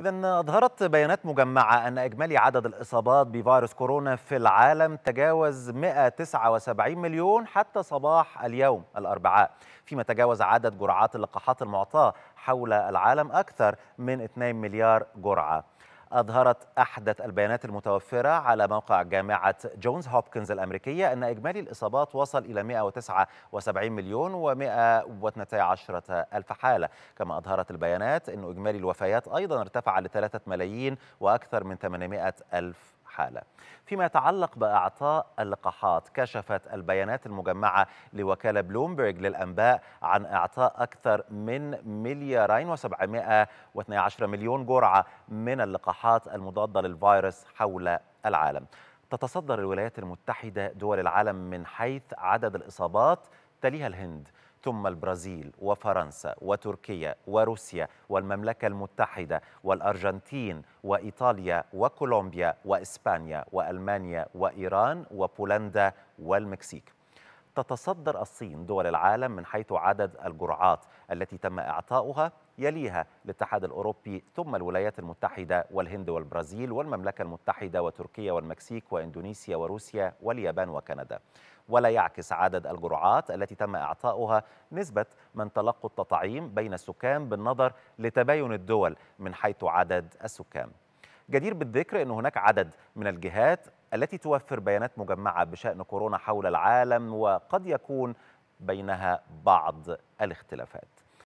إذا أظهرت بيانات مجمعة أن إجمالي عدد الإصابات بفيروس كورونا في العالم تجاوز 179 مليون حتى صباح اليوم الأربعاء، فيما تجاوز عدد جرعات اللقاحات المعطاة حول العالم أكثر من 2 مليار جرعة. أظهرت أحدث البيانات المتوفرة على موقع جامعة جونز هوبكنز الأمريكية أن إجمالي الإصابات وصل إلى 179 مليون و112 ألف حالة كما أظهرت البيانات أن إجمالي الوفيات أيضا ارتفع لثلاثة ملايين وأكثر من 800 ألف الحالة فيما يتعلق بأعطاء اللقاحات كشفت البيانات المجمعة لوكالة بلومبرج للأنباء عن إعطاء أكثر من مليارين و712 مليون جرعة من اللقاحات المضادة للفيروس حول العالم تتصدر الولايات المتحدة دول العالم من حيث عدد الإصابات تليها الهند ثم البرازيل وفرنسا وتركيا وروسيا والمملكة المتحدة والأرجنتين وإيطاليا وكولومبيا وإسبانيا وألمانيا وإيران وبولندا والمكسيك تتصدر الصين دول العالم من حيث عدد الجرعات التي تم إعطاؤها يليها الاتحاد الأوروبي ثم الولايات المتحدة والهند والبرازيل والمملكة المتحدة وتركيا والمكسيك وإندونيسيا وروسيا واليابان وكندا ولا يعكس عدد الجرعات التي تم إعطاؤها نسبة من تلقوا التطعيم بين السكان بالنظر لتباين الدول من حيث عدد السكان جدير بالذكر أن هناك عدد من الجهات التي توفر بيانات مجمعة بشأن كورونا حول العالم وقد يكون بينها بعض الاختلافات